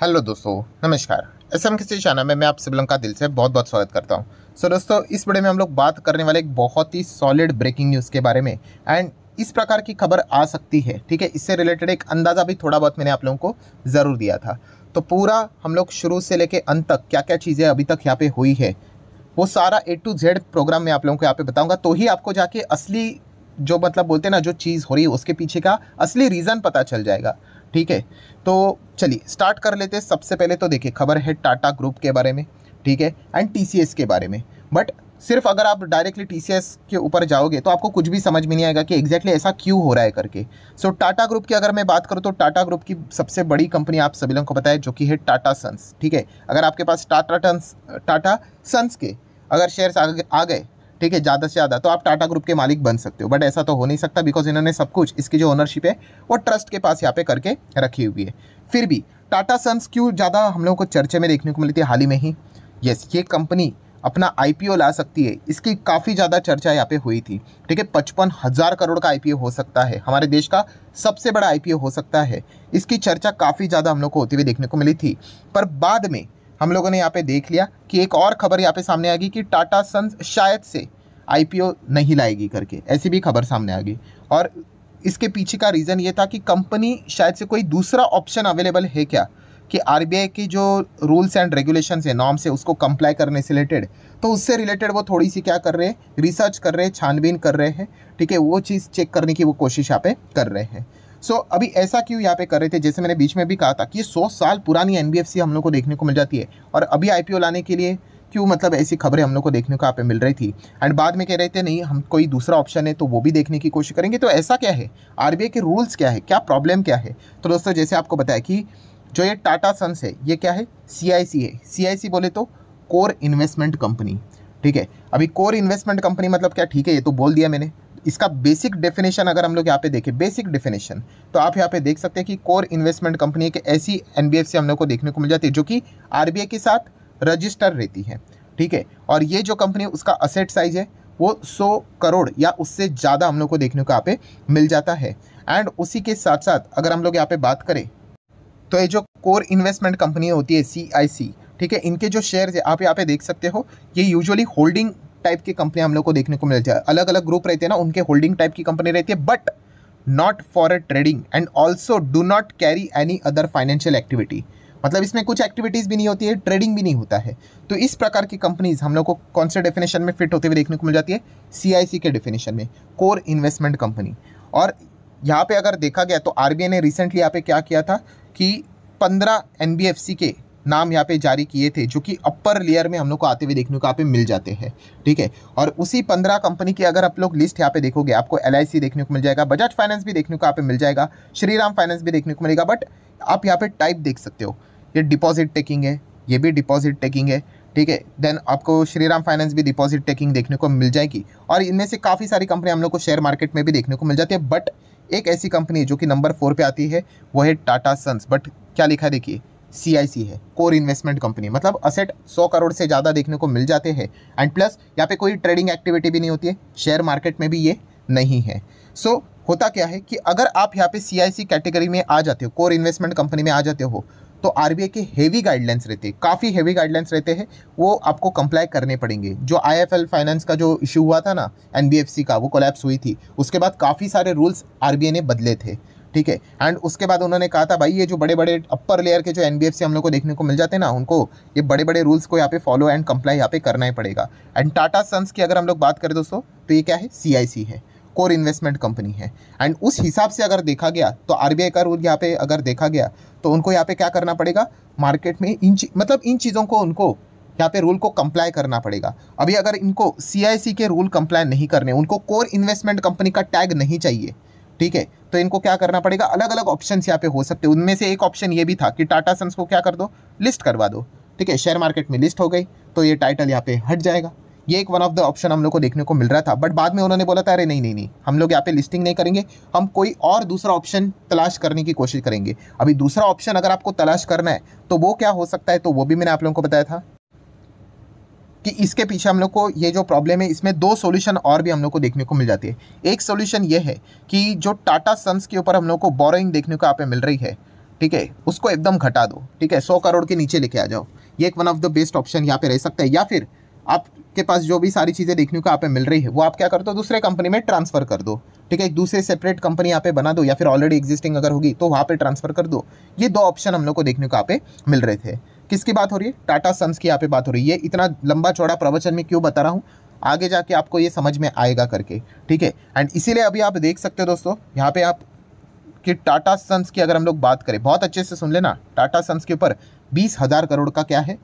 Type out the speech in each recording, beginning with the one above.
hello दोस्तों नमस्कार S M किसी चैनल में मैं आप सभी का दिल से बहुत बहुत स्वागत करता हूं सो so, दोस्तों इस वीडियो में हम लोग बात करने वाले एक बहुत ही सॉलिड ब्रेकिंग न्यूज़ के बारे में एंड इस प्रकार की खबर आ सकती है ठीक है इससे रिलेटेड एक अंदाज़ा भी थोड़ा बहुत मैंने आप लोगों को ज़रूर दिया था तो पूरा हम लोग शुरू से लेके अंत तक क्या क्या चीज़ें अभी तक यहाँ पर हुई है वो सारा ए टू जेड प्रोग्राम मैं आप लोगों को यहाँ पर बताऊँगा तो ही आपको जाके असली जो मतलब बोलते हैं ना जो चीज़ हो रही है उसके पीछे का असली रीज़न पता चल जाएगा ठीक है तो चलिए स्टार्ट कर लेते हैं सबसे पहले तो देखिए खबर है टाटा ग्रुप के बारे में ठीक है एंड टी के बारे में बट सिर्फ अगर आप डायरेक्टली टी के ऊपर जाओगे तो आपको कुछ भी समझ में नहीं आएगा कि एग्जैक्टली exactly ऐसा क्यों हो रहा है करके सो so, टाटा ग्रुप की अगर मैं बात करूँ तो टाटा ग्रुप की सबसे बड़ी कंपनी आप सभी लोगों को बताया जो कि है टाटा सन्स ठीक है अगर आपके पास टाटा टन टाटा सन्स के अगर शेयर्स आ गए ठीक है ज़्यादा से ज़्यादा तो आप टाटा ग्रुप के मालिक बन सकते हो बट ऐसा तो हो नहीं सकता बिकॉज इन्होंने सब कुछ इसकी जो ओनरशिप है वो ट्रस्ट के पास यहाँ पे करके रखी हुई है फिर भी टाटा सन्स क्यों ज़्यादा हम लोगों को चर्चे में देखने को मिलती है हाल ही में ही यस ये कंपनी अपना आई ला सकती है इसकी काफ़ी ज़्यादा चर्चा यहाँ पे हुई थी ठीक है पचपन हज़ार करोड़ का आई हो सकता है हमारे देश का सबसे बड़ा आई हो सकता है इसकी चर्चा काफ़ी ज़्यादा हम लोग को होती हुई देखने को मिली थी पर बाद में हम लोगों ने यहाँ पे देख लिया कि एक और खबर यहाँ पे सामने आ गई कि टाटा सन्स शायद से आईपीओ नहीं लाएगी करके ऐसी भी खबर सामने आ गई और इसके पीछे का रीज़न ये था कि कंपनी शायद से कोई दूसरा ऑप्शन अवेलेबल है क्या कि आर की जो रूल्स एंड रेगुलेशन है नॉर्म्स है उसको कंप्लाई करने से रिलेटेड तो उससे रिलेटेड वो थोड़ी सी क्या कर रहे हैं रिसर्च कर रहे हैं छानबीन कर रहे हैं ठीक है वो चीज़ चेक करने की वो कोशिश यहाँ पे कर रहे हैं सो so, अभी ऐसा क्यों यहाँ पे कर रहे थे जैसे मैंने बीच में भी कहा था कि ये सौ साल पुरानी एन हम लोग को देखने को मिल जाती है और अभी आई लाने के लिए क्यों मतलब ऐसी खबरें हम लोग को देखने को आप मिल रही थी एंड बाद में कह रहे थे नहीं हम कोई दूसरा ऑप्शन है तो वो भी देखने की कोशिश करेंगे तो ऐसा क्या है आर के रूल्स क्या है क्या प्रॉब्लम क्या है तो दोस्तों जैसे आपको बताया कि जो ये टाटा सन्स है ये क्या है सी है सी बोले तो कोर इन्वेस्टमेंट कंपनी ठीक है अभी कोर इन्वेस्टमेंट कंपनी मतलब क्या ठीक है ये तो बोल दिया मैंने इसका बेसिक डेफिनेशन अगर हम लोग यहाँ पे देखें बेसिक डेफिनेशन तो आप यहाँ पे देख सकते हैं कि कोर इन्वेस्टमेंट कंपनी के ऐसी एन हम लोग को देखने को मिल जाती है जो कि आर के साथ रजिस्टर रहती है ठीक है और ये जो कंपनी उसका असेट साइज है वो सौ करोड़ या उससे ज़्यादा हम लोग को देखने को यहाँ पे मिल जाता है एंड उसी के साथ साथ अगर हम लोग यहाँ पे बात करें तो ये जो कोर इन्वेस्टमेंट कंपनी होती है सी ठीक है इनके जो शेयर है आप यहाँ पे देख सकते हो ये यूजुअली होल्डिंग टाइप की कंपनी हम लोग को देखने को मिलती है अलग अलग ग्रुप रहते हैं ना उनके होल्डिंग टाइप की कंपनी रहती है but not for a trading and also do not carry any other financial activity मतलब इसमें कुछ एक्टिविटीज़ भी नहीं होती है ट्रेडिंग भी नहीं होता है तो इस प्रकार की कंपनीज हम लोग को कौन से डेफिनेशन में फिट होते हुए देखने को मिल जाती है सी के डेफिनेशन में कोर इन्वेस्टमेंट कंपनी और यहाँ पे अगर देखा गया तो आर ने रिसेंटली यहाँ पे क्या किया था कि पंद्रह एन के नाम यहाँ पे जारी किए थे जो कि अपर लेयर में हम लोग को आते हुए देखने को यहाँ पे मिल जाते हैं ठीक है और उसी पंद्रह कंपनी की अगर आप लोग लिस्ट यहाँ पे देखोगे आपको एल देखने को मिल जाएगा बजाज फाइनेंस भी देखने को यहाँ पे मिल जाएगा श्रीराम फाइनेंस भी देखने को मिलेगा बट आप यहाँ पे टाइप देख सकते हो ये डिपॉजिट टेकिंग है ये भी डिपॉजिट टेकिंग है ठीक है देन आपको श्रीराम फाइनेंस भी डिपॉजिट टेकिंग देखने को मिल जाएगी और इनमें से काफ़ी सारी कंपनी हम लोग को शेयर मार्केट में भी देखने को मिल जाती है बट एक ऐसी कंपनी है जो कि नंबर फोर पे आती है वो है टाटा सन्स बट क्या लिखा है देखिए सी है कोर इन्वेस्टमेंट कंपनी मतलब असेट 100 करोड़ से ज़्यादा देखने को मिल जाते हैं एंड प्लस यहाँ पे कोई ट्रेडिंग एक्टिविटी भी नहीं होती है शेयर मार्केट में भी ये नहीं है सो so, होता क्या है कि अगर आप यहाँ पे सी कैटेगरी में आ जाते हो कोर इन्वेस्टमेंट कंपनी में आ जाते हो तो आर के हेवी गाइडलाइंस रहते हैं काफ़ी हेवी गाइडलाइंस रहते हैं वो आपको कंप्लाई करने पड़ेंगे जो आई फाइनेंस का जो इशू हुआ था ना एन का वो कोलैप्स हुई थी उसके बाद काफ़ी सारे रूल्स आर ने बदले थे ठीक है एंड उसके बाद उन्होंने कहा था भाई ये जो बड़े बड़े अपर लेयर के जो एन हम लोग को देखने को मिल जाते हैं ना उनको ये बड़े बड़े रूल्स को यहाँ पे फॉलो एंड कंप्लाई यहाँ पे करना ही पड़ेगा एंड टाटा सन्स की अगर हम लोग बात करें दोस्तों तो ये क्या है सी है कोर इन्वेस्टमेंट कंपनी है एंड उस हिसाब से अगर देखा गया तो आई का रूल यहाँ पे अगर देखा गया तो उनको यहाँ पे क्या करना पड़ेगा मार्केट में इन मतलब इन चीज़ों को उनको यहाँ पे रूल को कंप्लाई करना पड़ेगा अभी अगर इनको सी के रूल कंप्लाई नहीं करने उनको कोर इन्वेस्टमेंट कंपनी का टैग नहीं चाहिए ठीक है तो इनको क्या करना पड़ेगा अलग अलग ऑप्शन यहाँ पे हो सकते हैं उनमें से एक ऑप्शन ये भी था कि टाटा सन्स को क्या कर दो लिस्ट करवा दो ठीक है शेयर मार्केट में लिस्ट हो गई तो ये टाइटल यहाँ पे हट जाएगा ये एक वन ऑफ द ऑप्शन हम लोग को देखने को मिल रहा था बट बाद में उन्होंने बोला था अरे नहीं नहीं नहीं हम लोग यहाँ पे लिस्टिंग नहीं करेंगे हम कोई और दूसरा ऑप्शन तलाश करने की कोशिश करेंगे अभी दूसरा ऑप्शन अगर आपको तलाश करना है तो वो क्या हो सकता है तो वो भी मैंने आप लोगों को बताया था कि इसके पीछे हम लोग को ये जो प्रॉब्लम है इसमें दो सोल्यूशन और भी हम लोग को देखने को मिल जाती है एक सोल्यूशन ये है कि जो टाटा सन्स के ऊपर हम लोग को बोरोइंग देखने को आप मिल रही है ठीक है उसको एकदम घटा दो ठीक है सौ करोड़ के नीचे लेके आ जाओ ये एक one of the best option यहाँ पे रह सकता है या फिर आपके पास जो भी सारी चीज़ें देखने को आप मिल रही है वो आप क्या कर दो दूसरे कंपनी में ट्रांसफ़र कर दो ठीक है एक दूसरे सेपरेट कंपनी यहाँ पे बना दो या फिर ऑलरेडी एग्जिस्टिंग अगर होगी तो वहाँ पे ट्रांसफ़र कर दो ये दो ऑप्शन हम लोग को देखने को आप मिल रहे थे किसकी बात हो रही है टाटा सन्स की यहाँ पे बात हो रही है ये इतना लंबा चौड़ा प्रवचन में क्यों बता रहा हूँ आगे जाके आपको ये समझ में आएगा करके ठीक है एंड इसीलिए अभी आप देख सकते हो दोस्तों यहाँ पे आप कि टाटा सन्स की अगर हम लोग बात करें बहुत अच्छे से सुन लेना टाटा सन्स के ऊपर बीस हज़ार करोड़ का क्या है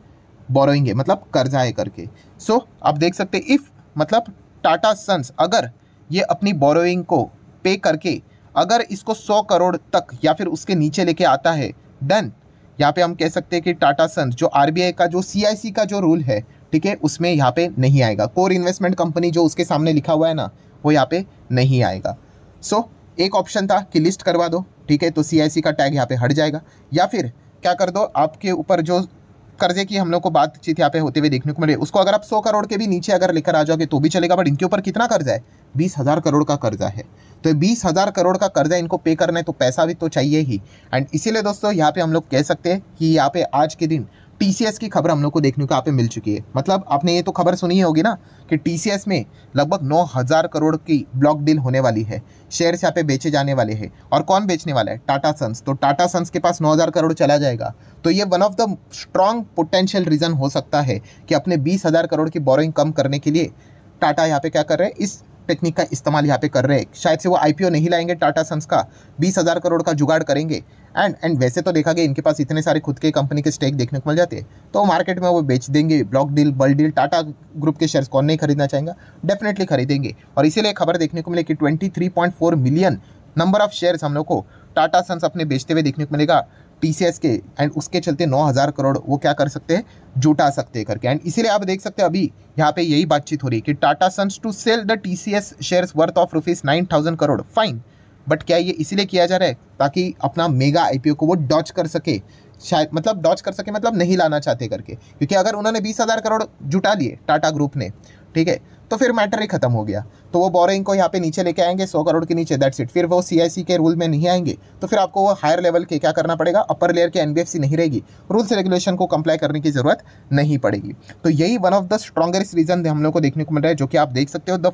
बोरोइंग है मतलब कर्जा है करके सो so, आप देख सकते इफ़ मतलब टाटा सन्स अगर ये अपनी बोरोइंग को पे करके अगर इसको सौ करोड़ तक या फिर उसके नीचे लेके आता है देन यहाँ पे हम कह सकते हैं कि टाटा सन्स जो आरबीआई का जो सीआईसी का जो रूल है ठीक है उसमें यहाँ पे नहीं आएगा कोर इन्वेस्टमेंट कंपनी जो उसके सामने लिखा हुआ है ना वो यहाँ पे नहीं आएगा सो so, एक ऑप्शन था कि लिस्ट करवा दो ठीक है तो सी का टैग यहाँ पे हट जाएगा या फिर क्या कर दो आपके ऊपर जो कर्जे की हम लोग को बातचीत यहाँ पे होते हुए देखने को मिले उसको अगर आप सौ करोड़ के भी नीचे अगर लेकर आ जाओगे तो भी चलेगा बट इनके ऊपर कितना कर्जा है बीस हज़ार करोड़ का कर्जा है तो बीस हज़ार करोड़ का कर्जा इनको पे करना है तो पैसा भी तो चाहिए ही एंड इसीलिए दोस्तों यहाँ पे हम लोग कह सकते हैं कि यहाँ पे आज के दिन टीसीएस की खबर हम लोग को देखने को यहाँ पे मिल चुकी है मतलब आपने ये तो खबर सुनी ही होगी ना कि टीसीएस में लगभग नौ हज़ार करोड़ की ब्लॉक डील होने वाली है शेयर्स यहाँ पे बेचे जाने वाले हैं और कौन बेचने वाला है टाटा सन्स तो टाटा सन्स के पास नौ हज़ार करोड़ चला जाएगा तो ये one of the strong potential reason हो सकता है कि अपने बीस हज़ार करोड़ की बोरोइंग कम करने के लिए टाटा यहाँ पे क्या कर रहे हैं इस टेक्निक का इस्तेमाल यहाँ पे कर रहे हैं शायद से वो आईपीओ नहीं लाएंगे टाटा सन्स का बीस हज़ार करोड़ का जुगाड़ करेंगे एंड एंड वैसे तो देखा गया इनके पास इतने सारे खुद के कंपनी के स्टेक देखने को मिल जाते हैं तो मार्केट में वो बेच देंगे block deal bulk deal Tata group के शेयर्स कौन नहीं खरीदना चाहेंगे डेफिनेटली खरीदेंगे और इसीलिए खबर देखने को मिले कि twenty million number of shares हम लोग को टाटा सन्स अपने बेचते हुए देखने को मिलेगा टी के एंड उसके चलते नौ हज़ार करोड़ वो क्या कर सकते हैं जुटा सकते हैं करके एंड इसीलिए आप देख सकते हैं अभी यहाँ पे यही बातचीत हो रही है कि Tata Sons to sell the T C S shares worth of rupees nine thousand crore fine but क्या ये इसीलिए किया जा रहा है ताकि अपना मेगा आई को वो डॉच कर सके शायद मतलब डॉच कर सके मतलब नहीं लाना चाहते करके क्योंकि अगर उन्होंने बीस हज़ार करोड़ जुटा लिए टाटा ग्रुप ने ठीक है तो फिर मैटर ही खत्म हो गया तो वो बोरिंग को यहाँ पे नीचे लेके आएंगे सौ करोड़ के नीचे दैट्स इट फिर वो सी के रूल में नहीं आएंगे तो फिर आपको वो हायर लेवल के क्या करना पड़ेगा अपर लेयर के एन नहीं रहेगी रूल्स रेगुलेशन को कंप्लाई करने की जरूरत नहीं पड़ेगी तो यही one of the strongest reason हम लोग को देखने को मिल रहा है जो कि आप देख सकते हो the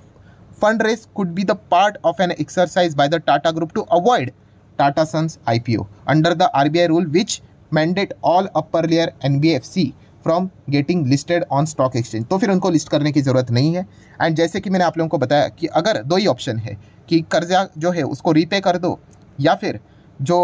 fund raise could be the part of an exercise by the Tata group to avoid Tata Sons I under the R rule which mandate all upper layer N from getting listed on stock exchange तो फिर उनको list करने की ज़रूरत नहीं है and जैसे कि मैंने आप लोगों को बताया कि अगर दो ही ऑप्शन है कि कर्जा जो है उसको रीपे कर दो या फिर जो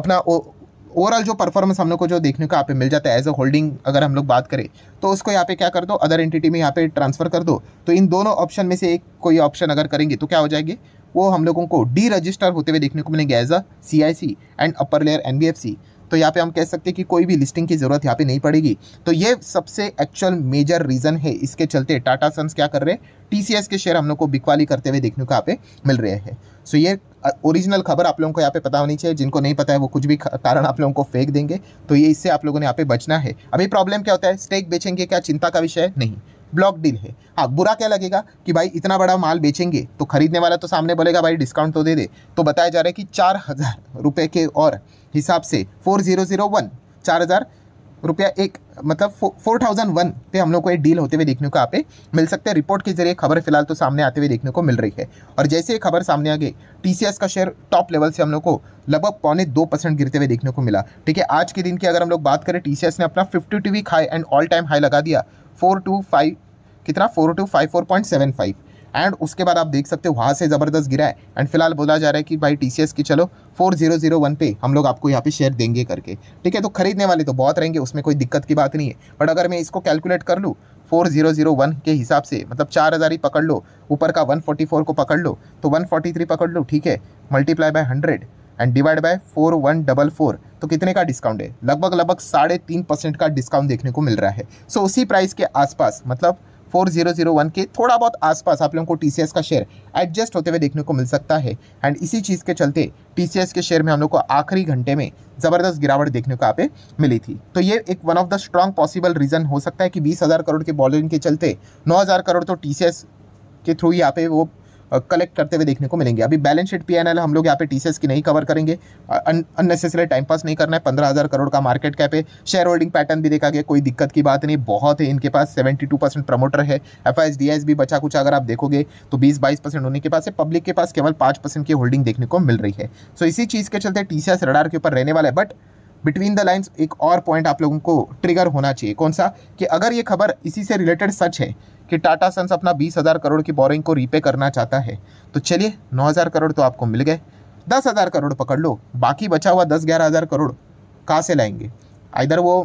अपना ओवरऑल जो परफॉर्मेंस हम लोग को जो देखने को यहाँ पे मिल जाता है एज अ होल्डिंग अगर हम लोग बात करें तो उसको यहाँ पे क्या कर दो अदर एंटिटी में यहाँ पे ट्रांसफ़र कर दो तो इन दोनों ऑप्शन में से एक कोई ऑप्शन अगर करेंगे तो क्या हो जाएगी वो हम लोगों को डी रजिस्टर होते हुए देखने को मिलेंगे as a C I C and upper layer N B F C तो यहाँ पे हम कह सकते हैं कि कोई भी लिस्टिंग की ज़रूरत यहाँ पे नहीं पड़ेगी तो ये सबसे एक्चुअल मेजर रीज़न है इसके चलते टाटा सन्स क्या कर रहे हैं टीसीएस के शेयर हम लोग को बिकवाली करते हुए देखने को यहाँ पे मिल रहे हैं सो ये ओरिजिनल खबर आप लोगों को यहाँ पे पता होनी चाहिए जिनको नहीं पता है वो कुछ भी कारण आप लोगों को फेंक देंगे तो ये इससे आप लोगों ने यहाँ पे बचना है अभी प्रॉब्लम क्या होता है स्टेक बेचेंगे क्या चिंता का विषय नहीं ब्लॉक डील है हाँ बुरा क्या लगेगा कि भाई इतना बड़ा माल बेचेंगे तो खरीदने वाला तो सामने बोलेगा भाई डिस्काउंट तो दे दे तो बताया जा रहा है कि चार हज़ार रुपये के और हिसाब से फोर ज़ीरो ज़ीरो वन चार हज़ार रुपया एक मतलब फोर थाउजेंड वन पे हम लोग को ये डील होते हुए देखने को आप मिल सकते हैं रिपोर्ट के जरिए खबर फिलहाल तो सामने आते हुए देखने को मिल रही है और जैसे ही खबर सामने आ गई टी का शेयर टॉप लेवल से हम लोग को लगभग पौने दो परसेंट गिरते हुए देखने को मिला ठीक है आज के दिन की अगर हम लोग बात करें टी ने अपना fifty two week high and all time high लगा दिया फोर टू फाइव कितना four two five four point seven five and उसके बाद आप देख सकते हो वहाँ से ज़बरदस्त गिरा है एंड फिलहाल बोला जा रहा है कि भाई टी की चलो फोर जीरो जीरो वन पे हम लोग आपको यहाँ पे शेयर देंगे करके ठीक है तो खरीदने वाले तो बहुत रहेंगे उसमें कोई दिक्कत की बात नहीं है बट अगर मैं इसको कैलकुलेट कर लूँ फोर जीरो जीरो वन के हिसाब से मतलब चार हज़ार ही पकड़ लो ऊपर का वन फोर्टी फोर को पकड़ लो तो वन फोर्टी थ्री पकड़ लो ठीक है multiply by hundred and divide by four one double four तो कितने का डिस्काउंट है लगभग लगभग साढ़े तीन परसेंट का डिस्काउंट देखने को मिल रहा है सो so, उसी प्राइस के आसपास मतलब फोर जीरो जीरो वन के थोड़ा बहुत आसपास आप लोगों को टी का शेयर एडजस्ट होते हुए देखने को मिल सकता है एंड इसी चीज़ के चलते टी के शेयर में हम लोग को आखिरी घंटे में ज़बरदस्त गिरावट देखने को यहाँ पे मिली थी तो ये एक one of the strong possible reason हो सकता है कि बीस हज़ार करोड़ के बॉलिंग के चलते नौ हज़ार करोड़ तो टी के थ्रू यहाँ पे वो कलेक्ट करते हुए देखने को मिलेंगे अभी बैलेंस शीट पी हम लोग यहाँ पे टी की नहीं कवर करेंगे अननेसेसरी टाइम पास नहीं करना है पंद्रह हज़ार करोड़ का मार्केट कैप है शेयर होल्डिंग पैटर्न भी देखा गया कोई दिक्कत की बात नहीं बहुत है इनके पास सेवेंटी टू परसेंट प्रमोटर है एफ आई भी बचा कुछ अगर आप देखोगे तो बीस बाईस परसेंट होने के पास है पब्लिक के पास केवल पाँच परसेंट की होल्डिंग देखने को मिल रही है सो इसी चीज़ के चलते टी रडार के ऊपर रहने वाला है बट बिटवीन द लाइन्स एक और पॉइंट आप लोगों को ट्रिगर होना चाहिए कौन सा कि अगर ये खबर इसी से रिलेटेड सच है कि टाटा सन्स अपना बीस हज़ार करोड़ की बोरिंग को रीपे करना चाहता है तो चलिए नौ हज़ार करोड़ तो आपको मिल गए दस हज़ार करोड़ पकड़ लो बाकी बचा हुआ दस ग्यारह हज़ार करोड़ कहाँ से लाएंगे इधर वो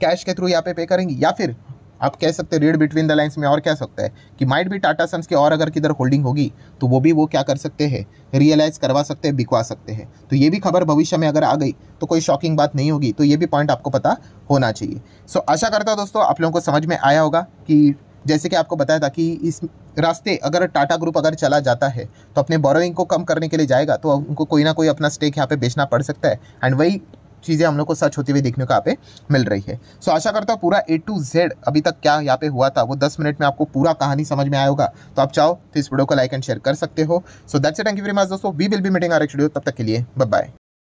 कैश के थ्रू यहाँ पे पे करेंगे या फिर आप कह सकते हैं रीड बिटवीन द लाइन्स में और कह सकते हैं कि माइट भी टाटा सन्स के और अगर किधर होल्डिंग होगी तो वो भी वो क्या कर सकते हैं रियलाइज़ करवा सकते हैं बिकवा सकते हैं तो ये भी खबर भविष्य में अगर आ गई तो कोई शॉकिंग बात नहीं होगी तो ये भी पॉइंट आपको पता होना चाहिए सो so, आशा करता हूँ दोस्तों आप लोगों को समझ में आया होगा कि जैसे कि आपको बताया था कि इस रास्ते अगर टाटा ग्रुप अगर चला जाता है तो अपने बोरोइंग को कम करने के लिए जाएगा तो उनको कोई ना कोई अपना स्टेक यहाँ पे बेचना पड़ सकता है एंड वही चीज़ें हम लोग को सर्च होती हुई देखने को यहाँ पे मिल रही है सो so, आशा करता हूँ पूरा ए टू जेड अभी तक क्या यहाँ पे हुआ था वो दस मिनट में आपको पूरा कहानी समझ में आएगा तो आप चाहो तो इस वीडियो को लाइक एंड शेयर कर सकते हो so that's thank you very much दोस्तों we will be meeting our next video तब तक के लिए बाय